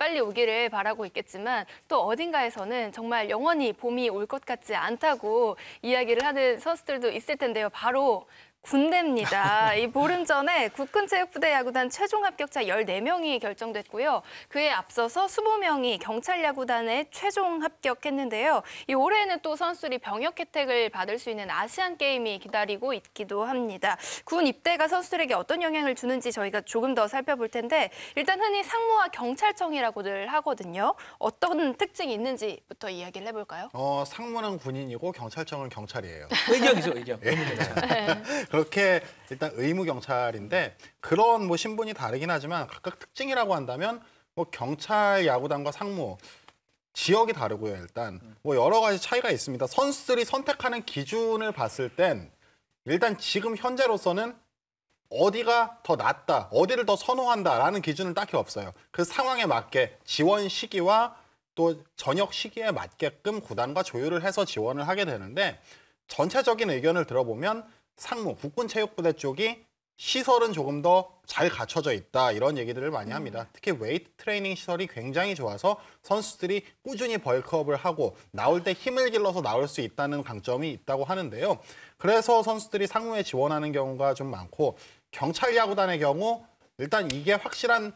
빨리 오기를 바라고 있겠지만 또 어딘가에서는 정말 영원히 봄이 올 것 같지 않다고 이야기를 하는 선수들도 있을 텐데요. 바로 군대입니다. 이 보름 전에 국군체육부대 야구단 최종 합격자 14명이 결정됐고요. 그에 앞서서 20명이 경찰 야구단에 최종 합격했는데요. 이 올해는 또 선수들이 병역 혜택을 받을 수 있는 아시안 게임이 기다리고 있기도 합니다. 군 입대가 선수들에게 어떤 영향을 주는지 저희가 조금 더 살펴볼 텐데 일단 흔히 상무와 경찰청이라고들 하거든요. 어떤 특징이 있는지부터 이야기를 해볼까요? 어, 상무는 군인이고 경찰청은 경찰이에요. 의경이죠, 의경. 예. 네. 그렇게 일단 의무 경찰인데 그런 뭐 신분이 다르긴 하지만 각각 특징이라고 한다면 뭐 경찰 야구단과 상무 지역이 다르고요 일단 뭐 여러 가지 차이가 있습니다 선수들이 선택하는 기준을 봤을 땐 일단 지금 현재로서는 어디가 더 낫다 어디를 더 선호한다라는 기준은 딱히 없어요 그 상황에 맞게 지원 시기와 또 저녁 시기에 맞게끔 구단과 조율을 해서 지원을 하게 되는데 전체적인 의견을 들어보면 상무, 국군체육부대 쪽이 시설은 조금 더 잘 갖춰져 있다 이런 얘기들을 많이 합니다. 음. 특히 웨이트 트레이닝 시설이 굉장히 좋아서 선수들이 꾸준히 벌크업을 하고 나올 때 힘을 길러서 나올 수 있다는 강점이 있다고 하는데요. 그래서 선수들이 상무에 지원하는 경우가 좀 많고 경찰 야구단의 경우 일단 이게 확실한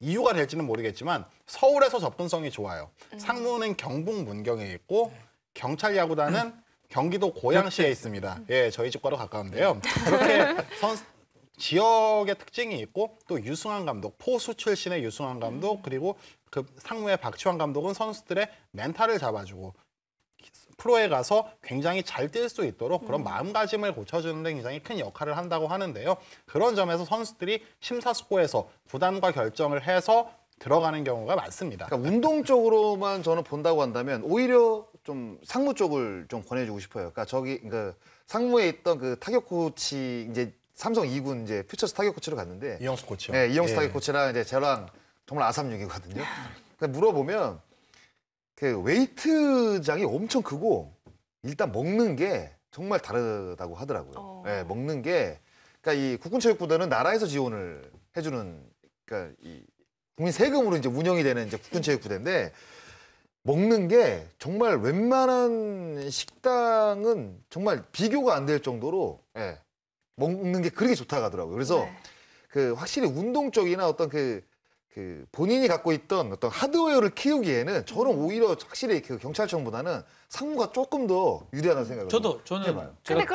이유가 될지는 모르겠지만 서울에서 접근성이 좋아요. 음. 상무는 경북 문경에 있고 네. 경찰 야구단은 경기도 고양시에 있습니다. 예, 저희 집과도 가까운데요. 그렇게 선, 지역의 특징이 있고 또 유승환 감독, 포수 출신의 유승환 감독 그리고 그 상무의 박치환 감독은 선수들의 멘탈을 잡아주고 프로에 가서 굉장히 잘 뛸 수 있도록 그런 음. 마음가짐을 고쳐주는 데 굉장히 큰 역할을 한다고 하는데요. 그런 점에서 선수들이 심사숙고해서 부담과 결정을 해서 들어가는 경우가 많습니다. 그러니까 운동 쪽으로만 저는 본다고 한다면 오히려 좀 상무 쪽을 좀 권해주고 싶어요. 그러니까 저기 그 상무에 있던 그 타격 코치 이제 삼성 2군 이제 퓨처스 타격 코치로 갔는데 이영수 코치요. 네, 이영수 예. 타격 코치랑 이제 제랑 정말 아삼육이거든요. 그러 물어보면 그 웨이트장이 엄청 크고 일단 먹는 게 정말 다르다고 하더라고요. 어... 네, 먹는 게 그러니까 이 국군체육부대는 나라에서 지원을 해주는 그러니까 이 국민 세금으로 이제 운영이 되는 이제 국군체육부대인데 먹는 게 정말 웬만한 식당은 정말 비교가 안 될 정도로 예, 먹는 게 그렇게 좋다고 하더라고요. 그래서 네. 그 확실히 운동 쪽이나 어떤 그, 그 본인이 갖고 있던 어떤 하드웨어를 키우기에는 저는 오히려 확실히 그 경찰청보다는 상무가 조금 더 유리하다는 생각을 저도 저는 해봐요. 근데 그럼